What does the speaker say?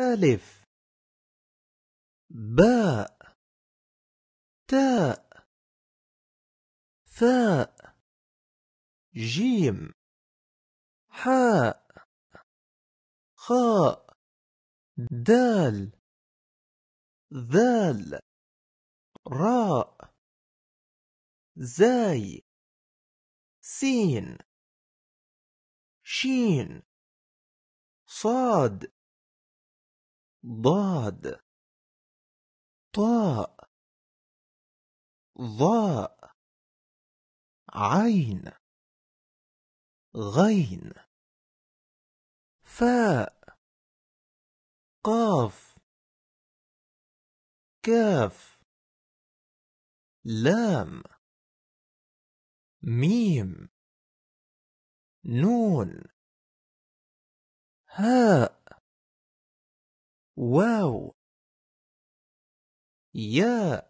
ألف باء تاء ثاء جيم حاء خاء دال ذال راء زاي سين شين صاد ضاد طاء ضاء عين غين فاء قاف كاف لام ميم نون هاء واو ياء